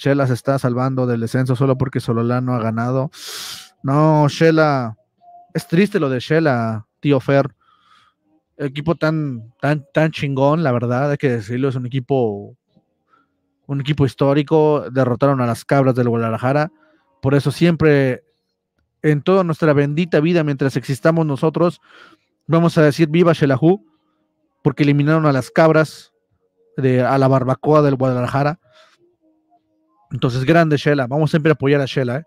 Shela se está salvando del descenso solo porque Sololano no ha ganado. No, Shela. Es triste lo de Shela, tío Fer. Equipo tan, tan, tan chingón, la verdad, hay que decirlo. Es un equipo, un equipo histórico. Derrotaron a las cabras del Guadalajara. Por eso siempre, en toda nuestra bendita vida, mientras existamos nosotros, vamos a decir viva Shelahu, porque eliminaron a las cabras, de, a la barbacoa del Guadalajara entonces, grande Shela, vamos siempre a apoyar a Shela, ¿eh?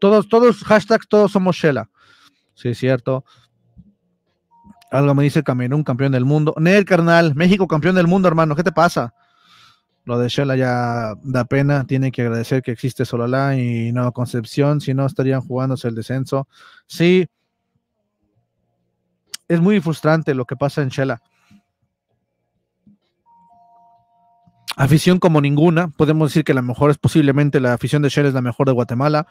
Todos, todos, hashtags, todos somos Shela. Sí, es cierto. Algo me dice Camerún, campeón del mundo. Nel, carnal, México, campeón del mundo, hermano, ¿qué te pasa? Lo de Shela ya da pena, tiene que agradecer que existe Solalá y no Concepción, si no estarían jugándose el descenso. Sí, es muy frustrante lo que pasa en Shela. afición como ninguna. Podemos decir que la mejor es posiblemente la afición de Shell es la mejor de Guatemala.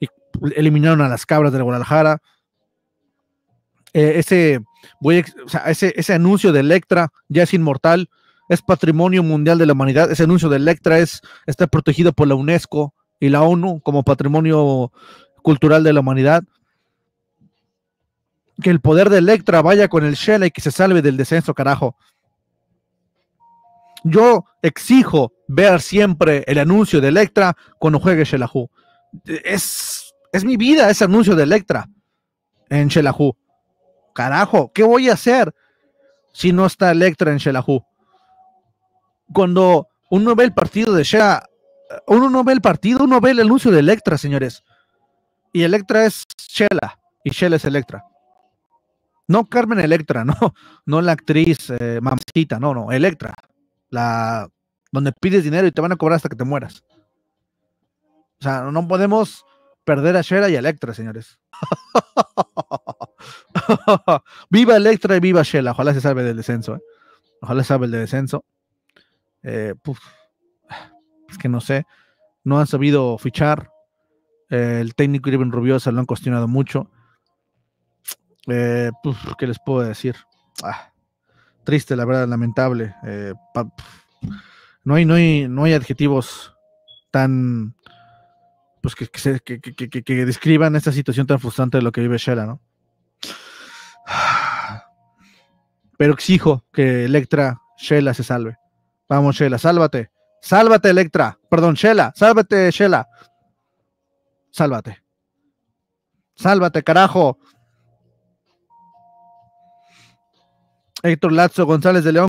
Y eliminaron a las cabras de Guadalajara. Eh, ese, ese, anuncio de Electra ya es inmortal, es patrimonio mundial de la humanidad. Ese anuncio de Electra es, está protegido por la UNESCO y la ONU como patrimonio cultural de la humanidad. Que el poder de Electra vaya con el Shell y que se salve del descenso, carajo. Yo exijo ver siempre el anuncio de Electra cuando juegue Shellahú. Es, es mi vida ese anuncio de Electra en Shellahú. Carajo, ¿qué voy a hacer si no está Electra en Shellahú? Cuando uno ve el partido de Shea, uno no ve el partido, uno ve el anuncio de Electra, señores. Y Electra es Shela, y Shella es Electra. No Carmen Electra, no, no la actriz eh, no, no, Electra la donde pides dinero y te van a cobrar hasta que te mueras. O sea, no podemos perder a Shela y a Electra, señores. viva Electra y viva Shela. Ojalá se salve del descenso. ¿eh? Ojalá se salve el descenso. Eh, es que no sé. No han sabido fichar. Eh, el técnico Irving Rubio se lo han cuestionado mucho. ¿Qué les puedo decir? Ah triste, la verdad, lamentable. Eh, no, hay, no, hay, no hay adjetivos tan pues que, que, que, que, describan esta situación tan frustrante de lo que vive Shela, ¿no? Pero exijo que Electra, Shela se salve. Vamos, Shela, sálvate. Sálvate, Electra. Perdón, Shela. Sálvate, Shela. Sálvate. Sálvate, carajo. Héctor Lazo González de León